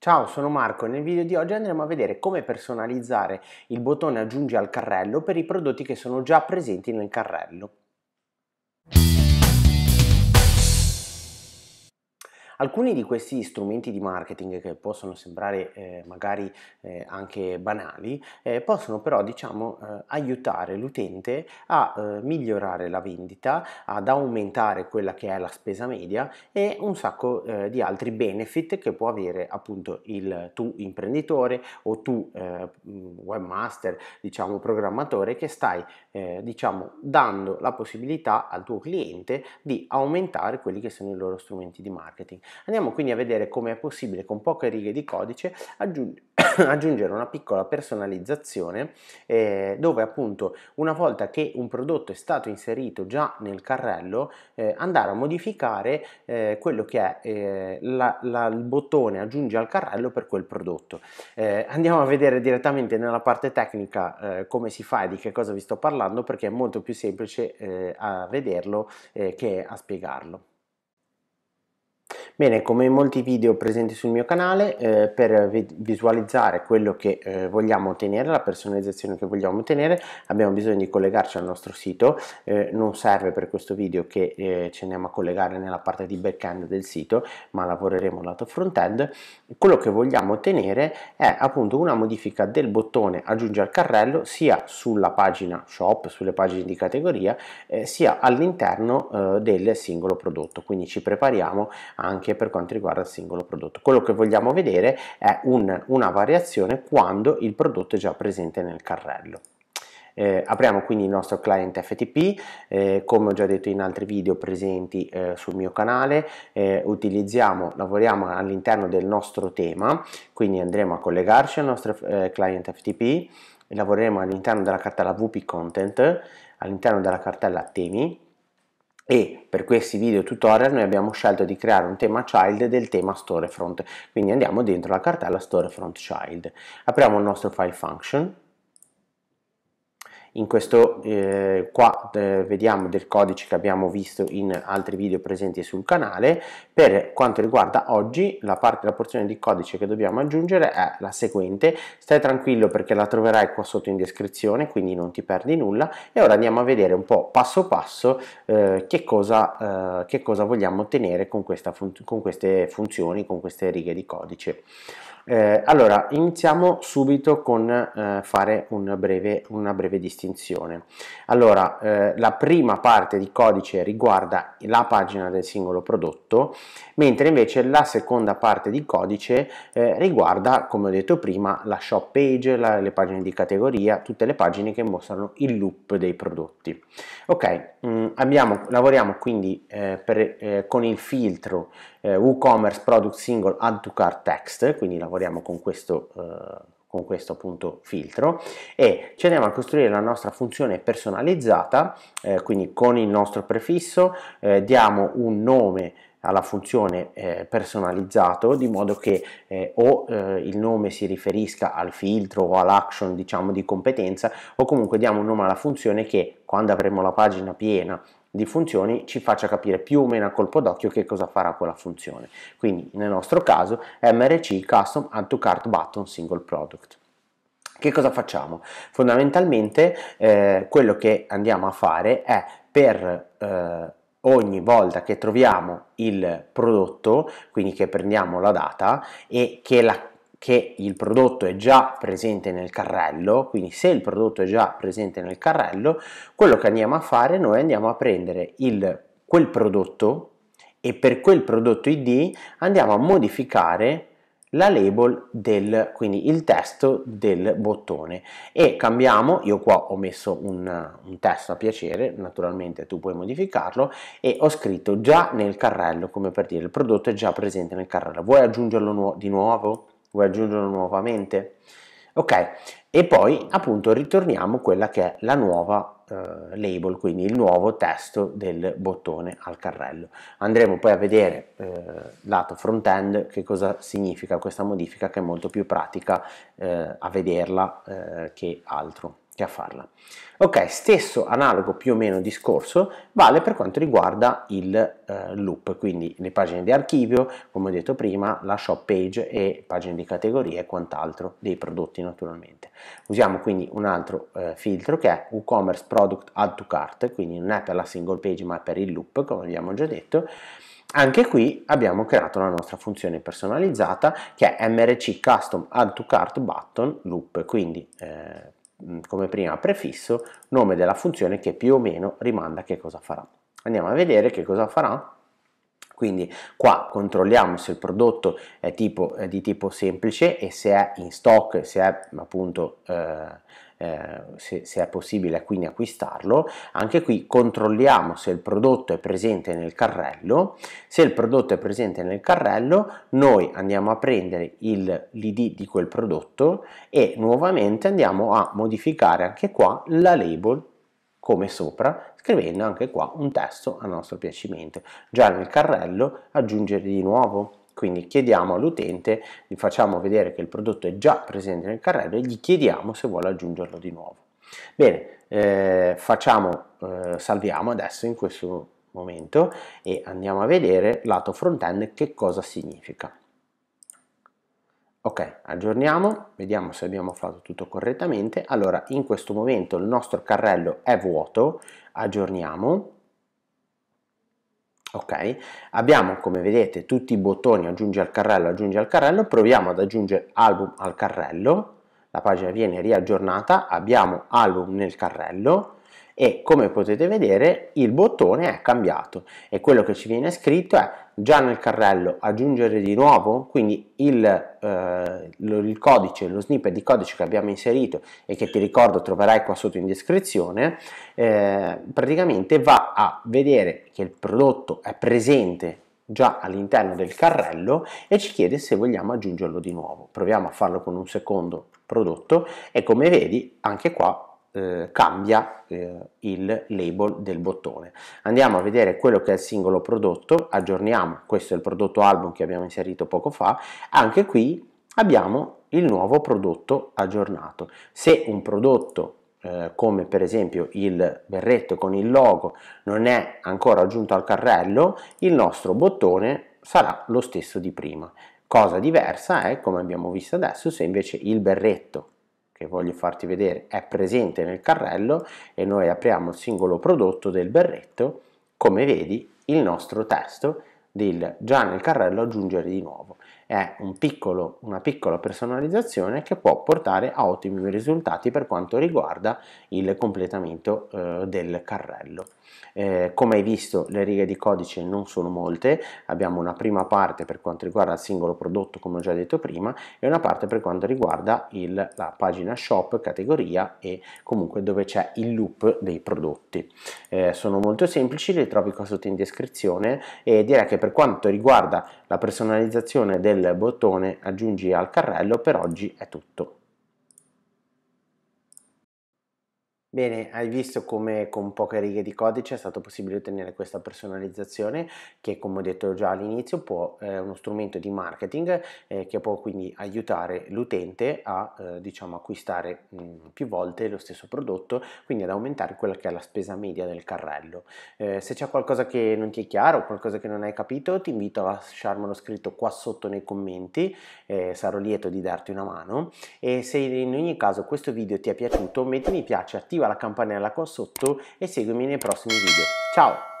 Ciao, sono Marco e nel video di oggi andremo a vedere come personalizzare il bottone aggiungi al carrello per i prodotti che sono già presenti nel carrello. Alcuni di questi strumenti di marketing che possono sembrare eh, magari eh, anche banali, eh, possono però diciamo eh, aiutare l'utente a eh, migliorare la vendita, ad aumentare quella che è la spesa media e un sacco eh, di altri benefit che può avere appunto il tu imprenditore o tu mm, webmaster, diciamo programmatore che stai diciamo dando la possibilità al tuo cliente di aumentare quelli che sono i loro strumenti di marketing. Andiamo quindi a vedere come è possibile con poche righe di codice aggiungere una piccola personalizzazione eh, dove appunto una volta che un prodotto è stato inserito già nel carrello eh, andare a modificare eh, quello che è eh, la, la, il bottone aggiungi al carrello per quel prodotto eh, andiamo a vedere direttamente nella parte tecnica eh, come si fa e di che cosa vi sto parlando perché è molto più semplice a vederlo che a spiegarlo Bene, come in molti video presenti sul mio canale, eh, per visualizzare quello che eh, vogliamo ottenere, la personalizzazione che vogliamo ottenere, abbiamo bisogno di collegarci al nostro sito, eh, non serve per questo video che eh, ci andiamo a collegare nella parte di back-end del sito, ma lavoreremo lato front-end. Quello che vogliamo ottenere è appunto una modifica del bottone aggiungi al carrello sia sulla pagina shop, sulle pagine di categoria, eh, sia all'interno eh, del singolo prodotto, quindi ci prepariamo anche anche per quanto riguarda il singolo prodotto. Quello che vogliamo vedere è un, una variazione quando il prodotto è già presente nel carrello. Eh, apriamo quindi il nostro client FTP, eh, come ho già detto in altri video presenti eh, sul mio canale, eh, utilizziamo, lavoriamo all'interno del nostro tema, quindi andremo a collegarci al nostro eh, client FTP, lavoreremo all'interno della cartella VP Content, all'interno della cartella Temi, e per questi video tutorial noi abbiamo scelto di creare un tema child del tema storefront quindi andiamo dentro la cartella storefront child apriamo il nostro file function in questo eh, qua eh, vediamo del codice che abbiamo visto in altri video presenti sul canale per quanto riguarda oggi la parte la porzione di codice che dobbiamo aggiungere è la seguente stai tranquillo perché la troverai qua sotto in descrizione quindi non ti perdi nulla e ora andiamo a vedere un po' passo passo eh, che, cosa, eh, che cosa vogliamo ottenere con, questa con queste funzioni con queste righe di codice eh, allora, iniziamo subito con eh, fare un breve, una breve distinzione. Allora, eh, la prima parte di codice riguarda la pagina del singolo prodotto, mentre invece la seconda parte di codice eh, riguarda, come ho detto prima, la shop page, la, le pagine di categoria, tutte le pagine che mostrano il loop dei prodotti. Ok, mh, mm, abbiamo, lavoriamo quindi eh, per, eh, con il filtro eh, WooCommerce Product Single Add to Cart Text, quindi lavoriamo con questo, eh, con questo appunto filtro e ci andiamo a costruire la nostra funzione personalizzata, eh, quindi con il nostro prefisso eh, diamo un nome alla funzione eh, personalizzato di modo che eh, o eh, il nome si riferisca al filtro o all'action diciamo di competenza o comunque diamo un nome alla funzione che quando avremo la pagina piena di funzioni ci faccia capire più o meno a colpo d'occhio che cosa farà quella funzione. Quindi nel nostro caso MRC Custom Add to Cart Button Single Product. Che cosa facciamo? Fondamentalmente eh, quello che andiamo a fare è per eh, ogni volta che troviamo il prodotto, quindi che prendiamo la data e che la che il prodotto è già presente nel carrello, quindi se il prodotto è già presente nel carrello, quello che andiamo a fare noi andiamo a prendere il, quel prodotto e per quel prodotto ID andiamo a modificare la label del quindi il testo del bottone e cambiamo io qua ho messo un, un, testo a piacere naturalmente tu puoi modificarlo e ho scritto già nel carrello come per dire il prodotto è già presente nel carrello vuoi aggiungerlo nu di nuovo vuoi aggiungerlo nuovamente? Ok, e poi appunto ritorniamo a quella che è la nuova eh, label, quindi il nuovo testo del bottone al carrello. Andremo poi a vedere eh, lato front-end che cosa significa questa modifica che è molto più pratica eh, a vederla eh, che altro che a farla. Ok, stesso analogo più o meno discorso vale per quanto riguarda il eh, loop, quindi le pagine di archivio, come ho detto prima, la shop page e pagine di categoria e quant'altro dei prodotti naturalmente. Usiamo quindi un altro eh, filtro che è WooCommerce Product Add to Cart, quindi non è per la single page ma per il loop come abbiamo già detto. Anche qui abbiamo creato la nostra funzione personalizzata che è mrc custom add to cart button loop, quindi eh, Mm, come prima prefisso nome della funzione che più o meno rimanda che cosa farà. Andiamo a vedere che cosa farà. Quindi qua controlliamo se il prodotto è, tipo, è di tipo semplice e se è in stock, se è appunto eh, eh, se, se, è possibile quindi acquistarlo. Anche qui controlliamo se il prodotto è presente nel carrello. Se il prodotto è presente nel carrello, noi andiamo a prendere il, l'ID di quel prodotto e nuovamente andiamo a modificare anche qua la label come sopra, scrivendo anche qua un testo a nostro piacimento. Già nel carrello aggiungere di nuovo quindi chiediamo all'utente, gli facciamo vedere che il prodotto è già presente nel carrello e gli chiediamo se vuole aggiungerlo di nuovo. Bene, eh, facciamo, eh, salviamo adesso in questo momento e andiamo a vedere lato front-end che cosa significa. Ok, aggiorniamo, vediamo se abbiamo fatto tutto correttamente. Allora, in questo momento il nostro carrello è vuoto, aggiorniamo ok abbiamo come vedete tutti i bottoni aggiungi al carrello aggiungi al carrello proviamo ad aggiungere album al carrello la pagina viene riaggiornata abbiamo album nel carrello e come potete vedere il bottone è cambiato e quello che ci viene scritto è già nel carrello aggiungere di nuovo quindi il, eh, lo, il codice lo snippet di codice che abbiamo inserito e che ti ricordo troverai qua sotto in descrizione eh, praticamente va a vedere che il prodotto è presente già all'interno del carrello e ci chiede se vogliamo aggiungerlo di nuovo proviamo a farlo con un secondo prodotto e come vedi anche qua eh, cambia eh, il label del bottone. Andiamo a vedere quello che è il singolo prodotto, aggiorniamo, questo è il prodotto album che abbiamo inserito poco fa, anche qui abbiamo il nuovo prodotto aggiornato. Se un prodotto eh, come per esempio il berretto con il logo non è ancora aggiunto al carrello, il nostro bottone sarà lo stesso di prima. Cosa diversa è, come abbiamo visto adesso, se invece il berretto che voglio farti vedere è presente nel carrello e noi apriamo il singolo prodotto del berretto, come vedi il nostro testo del già nel carrello aggiungere di nuovo è un piccolo, una piccola personalizzazione che può portare a ottimi risultati per quanto riguarda il completamento eh, del carrello. Eh, come hai visto le righe di codice non sono molte, abbiamo una prima parte per quanto riguarda il singolo prodotto come ho già detto prima e una parte per quanto riguarda il, la pagina shop, categoria e comunque dove c'è il loop dei prodotti. Eh, sono molto semplici, le trovi qua sotto in descrizione e direi che per quanto riguarda la personalizzazione del del bottone aggiungi al carrello per oggi è tutto. Bene, hai visto come con poche righe di codice è stato possibile ottenere questa personalizzazione che come ho detto già all'inizio può, è uno strumento di marketing eh, che può quindi aiutare l'utente a eh, diciamo, acquistare mh, mm, più volte lo stesso prodotto, quindi ad aumentare quella che è la spesa media del carrello. Eh, se c'è qualcosa che non ti è chiaro, qualcosa che non hai capito, ti invito a lasciarmelo scritto qua sotto nei commenti, eh, sarò lieto di darti una mano e se in ogni caso questo video ti è piaciuto metti mi piace, attiva attiva la campanella qua sotto e seguimi nei prossimi video. Ciao!